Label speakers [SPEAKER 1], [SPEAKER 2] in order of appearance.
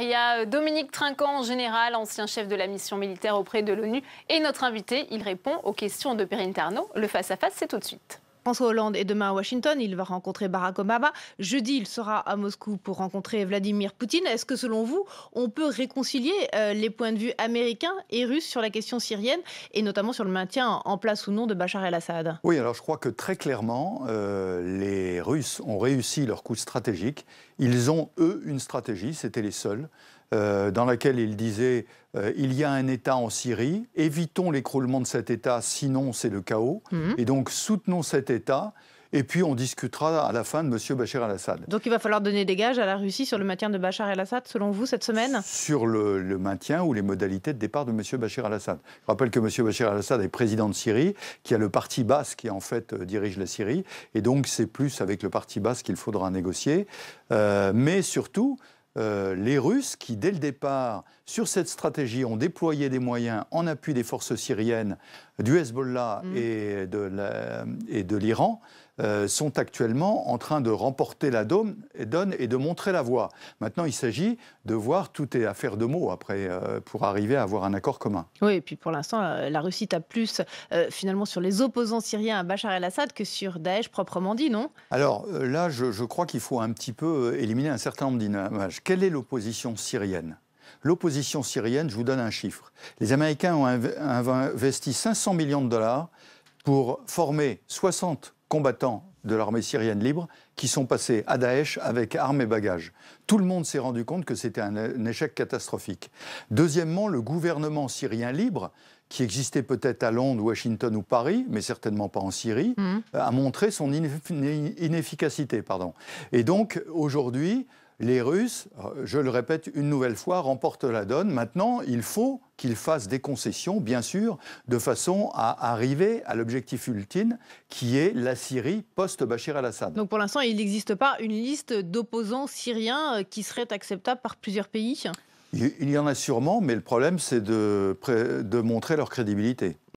[SPEAKER 1] Il y a euh, Dominique Trinquant, général, ancien chef de la mission militaire auprès de l'ONU, et notre invité, il répond aux questions de Perrine Tarnot. Le face-à-face, c'est tout de suite. François Hollande est demain à Washington, il va rencontrer Barack Obama. Jeudi, il sera à Moscou pour rencontrer Vladimir Poutine. Est-ce que selon vous, on peut réconcilier euh, les points de vue américains et russes sur la question syrienne et notamment sur le maintien en place ou non de Bachar el-Assad
[SPEAKER 2] Oui, alors je crois que très clairement, euh, les Russes ont réussi leur coup stratégique. Ils ont, eux, une stratégie, c'était les seuls. Euh, dans laquelle il disait euh, il y a un État en Syrie, évitons l'écroulement de cet État, sinon c'est le chaos. Mhm. Et donc soutenons cet État. Et puis on discutera à la fin de M. Bachar el-Assad.
[SPEAKER 1] Donc il va falloir donner des gages à la Russie sur le maintien de Bachar el-Assad, selon vous, cette semaine
[SPEAKER 2] Sur le, maintien ou les modalités de départ de M. Bachar el-Assad. Je rappelle que M. Bachar el-Assad est président de Syrie, qui a le parti basse qui en fait euh, dirige la Syrie. Et donc c'est plus avec le parti basse qu'il faudra négocier. mais surtout, euh, les Russes qui, dès le départ, sur cette stratégie, ont déployé des moyens en appui des forces syriennes du Hezbollah mm. et de l'Iran euh, sont actuellement en train de remporter la donne et, donne et de montrer la voie. Maintenant, il s'agit de voir, tout est affaire de mots après, euh, pour arriver à avoir un accord commun.
[SPEAKER 1] Oui, et puis pour l'instant, euh, la Russie tape plus finalement sur les opposants syriens à Bachar el-Assad que sur Daesh proprement dit, non
[SPEAKER 2] Alors là, je, crois qu'il faut un petit peu éliminer un certain nombre d'images. Quelle est l'opposition syrienne l'opposition syrienne, je vous donne un chiffre. Les Américains ont investi 500 millions de dollars pour former 60 combattants de l'armée syrienne libre qui sont passés à Daesh avec armes et bagages. Tout le monde s'est rendu compte que c'était un échec catastrophique. Deuxièmement, le gouvernement syrien libre, qui existait peut-être à Londres, Washington ou Paris, mais certainement pas en Syrie, mmh. a montré son inefficacité. Pardon. Et donc, aujourd'hui, les Russes, euh, je le répète une nouvelle fois, remportent la donne. Maintenant, il faut qu'ils fassent des concessions, bien sûr, de façon à arriver à l'objectif ultime, qui est la Syrie post-Bachir al-Assad.
[SPEAKER 1] Donc pour l'instant, il n'existe pas une liste d'opposants syriens euh, qui serait acceptable par plusieurs pays
[SPEAKER 2] il y en a sûrement, mais le problème, c'est de, de montrer leur crédibilité.